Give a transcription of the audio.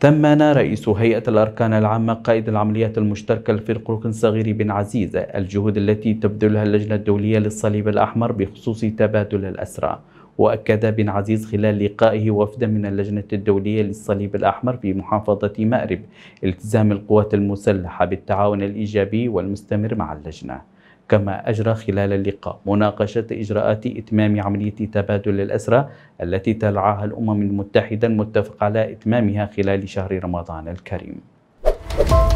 تمن رئيس هيئة الأركان العامة قائد العمليات المشتركة الفريق ركن صغير بن عزيز الجهود التي تبذلها اللجنة الدولية للصليب الأحمر بخصوص تبادل الأسرى وأكد بن عزيز خلال لقائه وفدا من اللجنة الدولية للصليب الأحمر في محافظه مأرب التزام القوات المسلحة بالتعاون الإيجابي والمستمر مع اللجنة كما أجرى خلال اللقاء مناقشة إجراءات إتمام عملية تبادل الأسرى التي تلعاها الأمم المتحدة المتفق على إتمامها خلال شهر رمضان الكريم.